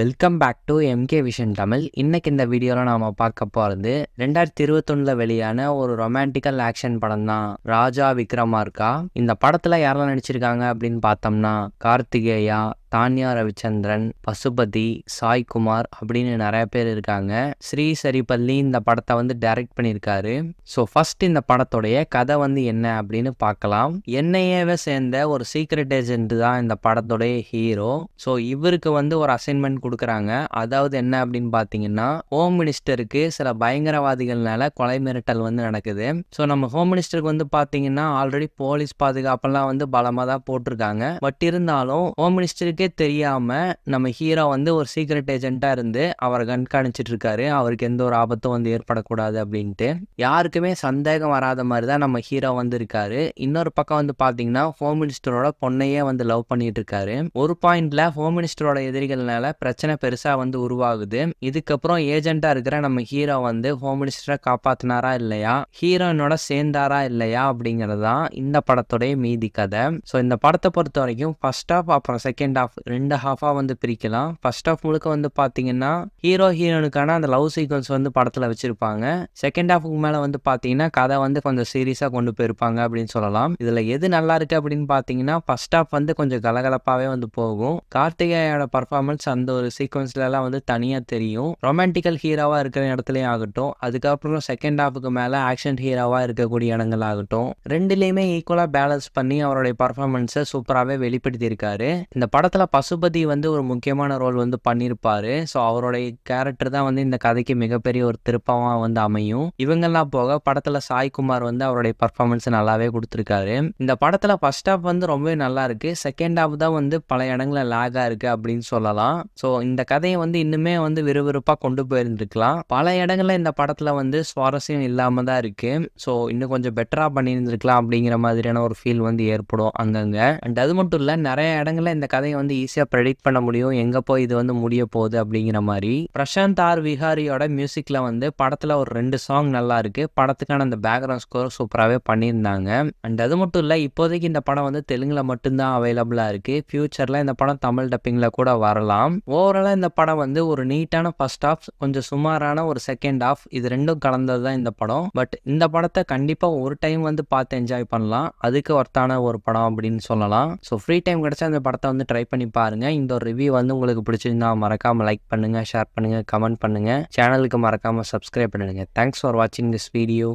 welcome back to MK vision Tamil இன்றைக்கி இந்த வீடியோவில் நாம் பார்க்க போகிறது ரெண்டாயிரத்தி இருபத்தொன்னில் வெளியான ஒரு ரொமான்டிக்கல் ஆக்ஷன் படம் தான் ராஜா விக்ரமா இருக்கா இந்த படத்தில் யாரெல்லாம் நடிச்சிருக்காங்க அப்படின்னு பார்த்தோம்னா கார்த்திகேயா தான்யா ரவிச்சந்திரன் பசுபதி சாய்குமார் அப்படின்னு நிறைய பேர் இருக்காங்க ஸ்ரீ சரிபள்ளி இந்த படத்தை வந்து டைரக்ட் பண்ணியிருக்காரு ஸோ ஃபர்ஸ்ட் இந்த படத்துடைய கதை வந்து என்ன அப்படின்னு பார்க்கலாம் என்னையவே சேர்ந்த ஒரு சீக்ரெட் ஏஜென்ட் தான் இந்த படத்துடைய ஹீரோ ஸோ இவருக்கு வந்து ஒரு அசைன்மெண்ட் கொடுக்குறாங்க அதாவது என்ன அப்படின்னு பார்த்தீங்கன்னா ஹோம் மினிஸ்டருக்கு சில பயங்கரவாதிகள்னால கொலை மிரட்டல் வந்து நடக்குது ஸோ நம்ம ஹோம் மினிஸ்டருக்கு வந்து பார்த்தீங்கன்னா ஆல்ரெடி போலீஸ் பாதுகாப்பெல்லாம் வந்து பலமாக தான் போட்டிருக்காங்க பட் இருந்தாலும் ஹோம் மினிஸ்டருக்கு அவருக்கே தெரியாமல் நம்ம ஹீரோ வந்து ஒரு சீக்ரெட் ஏஜென்ட்டாக இருந்து அவரை கண்காணிச்சிட்டு இருக்காரு அவருக்கு எந்த ஒரு ஆபத்தும் வந்து ஏற்படக்கூடாது அப்படின்ட்டு யாருக்குமே சந்தேகம் வராத மாதிரி தான் நம்ம ஹீரோ வந்து இருக்காரு இன்னொரு பக்கம் வந்து பார்த்தீங்கன்னா ஹோம் மினிஸ்டரோட பொண்ணையே வந்து லவ் பண்ணிட்டு இருக்காரு ஒரு பாயிண்ட்ல ஹோம் மினிஸ்டரோட எதிரிகள்னால பிரச்சனை பெருசாக வந்து உருவாகுது இதுக்கப்புறம் ஏஜெண்ட்டாக இருக்கிற நம்ம ஹீரோ வந்து ஹோம் மினிஸ்டரை காப்பாத்தினாரா இல்லையா ஹீரோயினோட சேர்ந்தாரா இல்லையா அப்படிங்கிறது தான் இந்த படத்துடைய மீதி கதை ஸோ இந்த படத்தை பொறுத்த வரைக்கும் ஃபர்ஸ்ட் ஆஃப் அப்புறம் செகண்ட் ஹாஃப் ரெண்டு ஹாஃபாக வந்து பிரிக்கலாம் ஃபர்ஸ்ட் ஹாஃப் முழுக்க வந்து பார்த்தீங்கன்னா ஹீரோ ஹீரோனுக்கான அந்த லவ் சீக்வன்ஸ் வந்து படத்தில் வச்சுருப்பாங்க செகண்ட் ஹாஃபுக்கு மேலே வந்து பார்த்தீங்கன்னா கதை வந்து கொஞ்சம் சீரியஸாக கொண்டு போயிருப்பாங்க அப்படின்னு சொல்லலாம் இதில் எது நல்லா இருக்குது அப்படின்னு பார்த்தீங்கன்னா ஃபர்ஸ்ட் ஹாஃப் வந்து கொஞ்சம் கலகலப்பாகவே வந்து போகும் கார்த்திகேயோட பர்ஃபார்மன்ஸ் அந்த ஒரு சீக்வன்ஸ்லலாம் வந்து தனியாக தெரியும் ரொமான்டிக்கல் ஹீரோவாக இருக்கிற இடத்துலையும் ஆகட்டும் அதுக்கப்புறம் செகண்ட் ஹாஃபுக்கு மேலே ஆக்ஷன் ஹீரோவாக இருக்கக்கூடிய இடங்கள் ஆகட்டும் ரெண்டுலேயுமே ஈக்குவலாக பேலன்ஸ் பண்ணி அவருடைய பர்ஃபார்மன்ஸை சூப்பராகவே வெளிப்படுத்தியிருக்காரு இந்த படத்தை படத்தில் பசுபதி வந்து ஒரு முக்கியமான ரோல் வந்து பண்ணியிருப்பாரு ஸோ அவருடைய கேரக்டர் தான் வந்து இந்த கதைக்கு மிகப்பெரிய ஒரு திருப்பமாக வந்து அமையும் இவங்கெல்லாம் போக படத்தில் சாய்குமார் வந்து அவருடைய பர்ஃபார்மன்ஸ் நல்லாவே கொடுத்துருக்காரு இந்த படத்தில் ஃபர்ஸ்ட் ஹாஃப் வந்து ரொம்பவே நல்லா இருக்கு செகண்ட் ஹாஃப் தான் வந்து பல இடங்களில் லேகாக இருக்கு அப்படின்னு சொல்லலாம் ஸோ இந்த கதையை வந்து இன்னுமே வந்து விறுவிறுப்பாக கொண்டு போயிருந்துருக்கலாம் பல இடங்களில் இந்த படத்தில் வந்து சுவாரஸ்யம் இல்லாமல் தான் இருக்கு ஸோ இன்னும் கொஞ்சம் பெட்டராக பண்ணியிருந்துருக்கலாம் அப்படிங்கிற மாதிரியான ஒரு ஃபீல் வந்து ஏற்படும் அங்கங்கே அண்ட் அது மட்டும் இல்லை நிறைய இடங்களில் இந்த கதையை வந்து வந்து ஈஸியாக ப்ரெடிக்ட் பண்ண முடியும் எங்கே போய் இது வந்து முடிய போகுது அப்படிங்கிற மாதிரி பிரசாந்த் ஆர் விஹாரியோட மியூசிக்கில் வந்து படத்தில் ஒரு ரெண்டு சாங் நல்லா இருக்குது படத்துக்கான அந்த பேக்ரவுண்ட் ஸ்கோர் சூப்பராகவே பண்ணியிருந்தாங்க அண்ட் அது மட்டும் இல்லை இப்போதைக்கு இந்த படம் வந்து தெலுங்கில் மட்டும்தான் அவைலபிளாக இருக்குது ஃப்யூச்சரில் இந்த படம் தமிழ் டப்பிங்கில் கூட வரலாம் ஓவராலாக இந்த படம் வந்து ஒரு நீட்டான ஃபஸ்ட் ஆஃப் கொஞ்சம் சுமாரான ஒரு செகண்ட் ஆஃப் இது ரெண்டும் கலந்தது தான் இந்த படம் பட் இந்த படத்தை கண்டிப்பாக ஒரு டைம் வந்து பார்த்து என்ஜாய் பண்ணலாம் அதுக்கு ஒர்த்தான ஒரு படம் அப்படின்னு சொல்லலாம் ஸோ ஃப்ரீ டைம் கிடச்சா அந்த படத்தை வந்து ட்ரை பண்ணி பண்ணி பாருங்கள் இந்த ஒரு ரிவ்யூ வந்து உங்களுக்கு பிடிச்சிருந்தா மறக்காமல் லைக் பண்ணுங்கள் ஷேர் பண்ணுங்கள் கமெண்ட் பண்ணுங்கள் சேனலுக்கு மறக்காமல் சப்ஸ்கிரைப் பண்ணிடுங்க தேங்க்ஸ் ஃபார் வாட்சிங் திஸ் வீடியோ